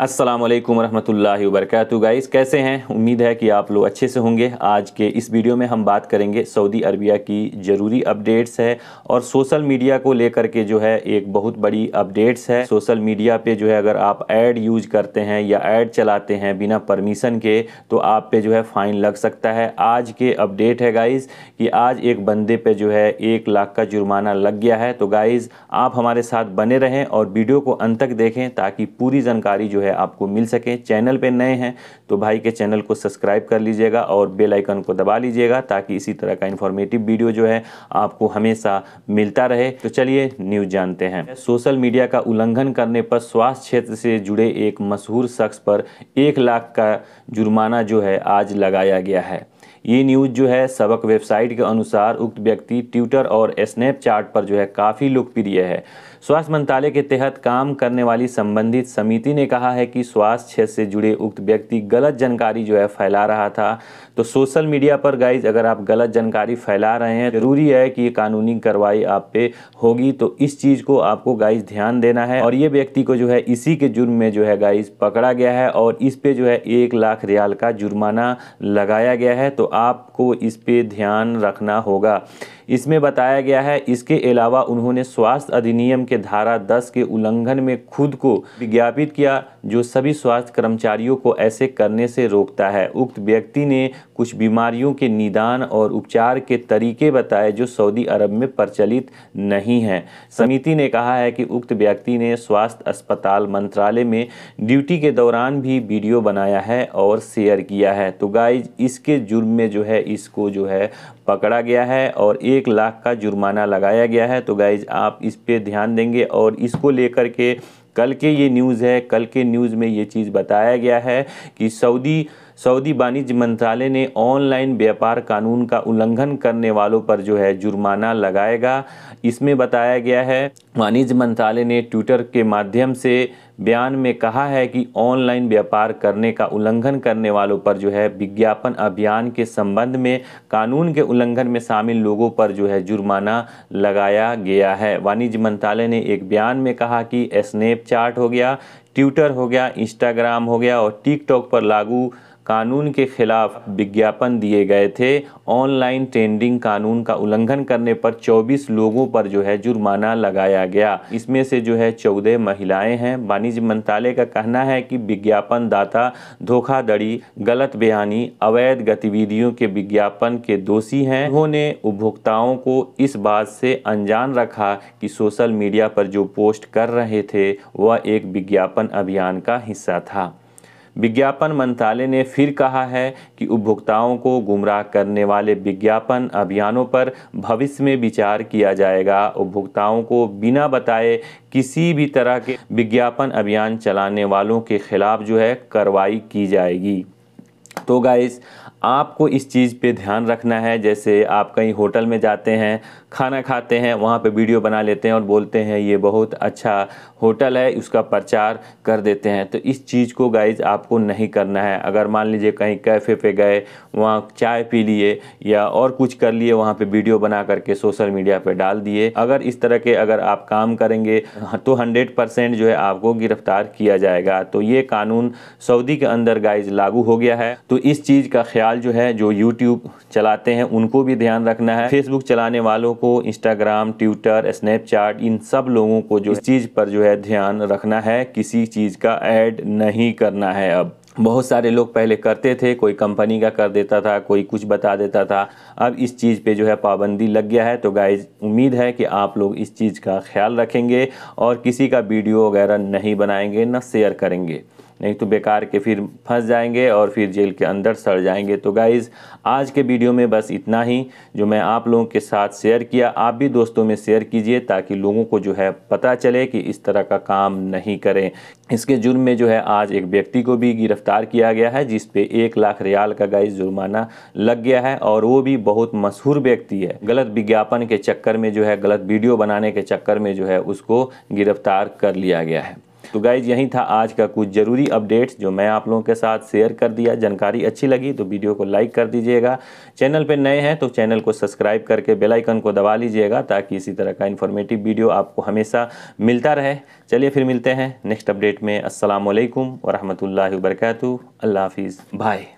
अस्सलाम वालेकुम रहमतुल्लाहि वबरकत गाइस कैसे हैं उम्मीद है कि आप लोग अच्छे से होंगे आज के इस वीडियो में हम बात करेंगे सऊदी अरबिया की ज़रूरी अपडेट्स है और सोशल मीडिया को लेकर के जो है एक बहुत बड़ी अपडेट्स है सोशल मीडिया पे जो है अगर आप ऐड यूज करते हैं या ऐड चलाते हैं बिना परमिशन के तो आप पे जो है फ़ाइन लग सकता है आज के अपडेट है गाइज़ कि आज एक बंदे पर जो है एक लाख का जुर्माना लग गया है तो गाइज़ आप हमारे साथ बने रहें और वीडियो को अंत तक देखें ताकि पूरी जानकारी जो है है आपको मिल सके चैनल पे नए हैं तो भाई के चैनल को सब्सक्राइब कर लीजिएगा और बेल आइकन को दबा लीजिएगा ताकि इसी तरह का इन्फॉर्मेटिव वीडियो जो है आपको हमेशा मिलता रहे तो चलिए न्यूज़ जानते हैं सोशल मीडिया का उल्लंघन करने पर स्वास्थ्य क्षेत्र से जुड़े एक मशहूर शख्स पर एक लाख का जुर्माना जो है आज लगाया गया है ये न्यूज़ जो है सबक वेबसाइट के अनुसार उक्त व्यक्ति ट्विटर और स्नैपचैट पर जो है काफ़ी लोकप्रिय है स्वास्थ्य मंत्रालय के तहत काम करने वाली संबंधित समिति ने कहा है कि स्वास्थ्य क्षेत्र से जुड़े उक्त व्यक्ति गलत जानकारी जो है फैला रहा था तो सोशल मीडिया पर गाइज अगर आप गलत जानकारी फैला रहे हैं ज़रूरी है कि ये कानूनी कार्रवाई आप पे होगी तो इस चीज़ को आपको गाइज ध्यान देना है और ये व्यक्ति को जो है इसी के जुर्म में जो है गाइज पकड़ा गया है और इस पर जो है एक लाख रियाल का जुर्माना लगाया गया है तो आपको इस पे ध्यान रखना होगा इसमें बताया गया है इसके अलावा उन्होंने स्वास्थ्य अधिनियम के धारा 10 के उल्लंघन में खुद को विज्ञापित किया जो सभी स्वास्थ्य कर्मचारियों को ऐसे करने से रोकता है उक्त व्यक्ति ने कुछ बीमारियों के निदान और उपचार के तरीके बताए जो सऊदी अरब में प्रचलित नहीं हैं समिति ने कहा है कि उक्त व्यक्ति ने स्वास्थ्य अस्पताल मंत्रालय में ड्यूटी के दौरान भी वीडियो बनाया है और शेयर किया है तो गाइज इसके जुर्म में जो है इसको जो है पकड़ा गया है और एक लाख का जुर्माना लगाया गया है तो गाइज आप इस पर ध्यान देंगे और इसको लेकर के कल के ये न्यूज़ है कल के न्यूज़ में ये चीज़ बताया गया है कि सऊदी सऊदी वाणिज्य मंत्रालय ने ऑनलाइन व्यापार कानून का उल्लंघन करने वालों पर जो है जुर्माना लगाएगा इसमें बताया गया है वाणिज्य मंत्रालय ने ट्विटर के माध्यम से बयान में कहा है कि ऑनलाइन व्यापार करने का उल्लंघन करने वालों पर जो है विज्ञापन अभियान के संबंध में कानून के उल्लंघन में शामिल लोगों पर जो है जुर्माना लगाया गया है वाणिज्य मंत्रालय ने एक बयान में कहा कि स्नैपचैट हो गया ट्विटर हो गया इंस्टाग्राम हो गया और टिकटॉक पर लागू कानून के खिलाफ विज्ञापन दिए गए थे ऑनलाइन ट्रेंडिंग कानून का उल्लंघन करने पर 24 लोगों पर जो है जुर्माना लगाया गया इसमें से जो है चौदह महिलाएं हैं वाणिज्य मंत्रालय का कहना है कि विज्ञापन दाता धोखाधड़ी गलत बयानी अवैध गतिविधियों के विज्ञापन के दोषी हैं उन्होंने उपभोक्ताओं को इस बात से अनजान रखा कि सोशल मीडिया पर जो पोस्ट कर रहे थे वह एक विज्ञापन अभियान का हिस्सा था विज्ञापन मंत्रालय ने फिर कहा है कि उपभोक्ताओं को गुमराह करने वाले विज्ञापन अभियानों पर भविष्य में विचार किया जाएगा उपभोक्ताओं को बिना बताए किसी भी तरह के विज्ञापन अभियान चलाने वालों के खिलाफ जो है कार्रवाई की जाएगी तो गाइस आपको इस चीज़ पे ध्यान रखना है जैसे आप कहीं होटल में जाते हैं खाना खाते हैं वहाँ पे वीडियो बना लेते हैं और बोलते हैं ये बहुत अच्छा होटल है उसका प्रचार कर देते हैं तो इस चीज़ को गाइज आपको नहीं करना है अगर मान लीजिए कहीं कैफ़े पे गए वहाँ चाय पी लिए या और कुछ कर लिए वहाँ पर वीडियो बना करके सोशल मीडिया पर डाल दिए अगर इस तरह के अगर आप काम करेंगे तो हंड्रेड जो है आपको गिरफ्तार किया जाएगा तो ये कानून सऊदी के अंदर गाइज लागू हो गया है तो इस चीज़ का ख्याल चाल जो है जो यूट्यूब चलाते हैं उनको भी ध्यान रखना है फेसबुक चलाने वालों को इंस्टाग्राम ट्विटर स्नैपचैट इन सब लोगों को जो इस चीज़ पर जो है ध्यान रखना है किसी चीज़ का ऐड नहीं करना है अब बहुत सारे लोग पहले करते थे कोई कंपनी का कर देता था कोई कुछ बता देता था अब इस चीज़ पे जो है पाबंदी लग गया है तो गाइज उम्मीद है कि आप लोग इस चीज़ का ख्याल रखेंगे और किसी का वीडियो वगैरह नहीं बनाएंगे ना शेयर करेंगे नहीं तो बेकार के फिर फंस जाएंगे और फिर जेल के अंदर सड़ जाएंगे तो गाइज़ आज के वीडियो में बस इतना ही जो मैं आप लोगों के साथ शेयर किया आप भी दोस्तों में शेयर कीजिए ताकि लोगों को जो है पता चले कि इस तरह का काम नहीं करें इसके जुर्म में जो है आज एक व्यक्ति को भी गिरफ्तार किया गया है जिस पे एक लाख रियाल का गाइस जुर्माना लग गया है और वो भी बहुत मशहूर व्यक्ति है गलत विज्ञापन के चक्कर में जो है गलत वीडियो बनाने के चक्कर में जो है उसको गिरफ्तार कर लिया गया है तो गाइज यही था आज का कुछ ज़रूरी अपडेट्स जो मैं आप लोगों के साथ शेयर कर दिया जानकारी अच्छी लगी तो वीडियो को लाइक कर दीजिएगा चैनल पर नए हैं तो चैनल को सब्सक्राइब करके बेलाइकन को दबा लीजिएगा ताकि इसी तरह का इन्फॉर्मेटिव वीडियो आपको हमेशा मिलता रहे चलिए फिर मिलते हैं नेक्स्ट अपडेट में असलकम वरहमल वर्क अल्लाह हाफिज़ भाई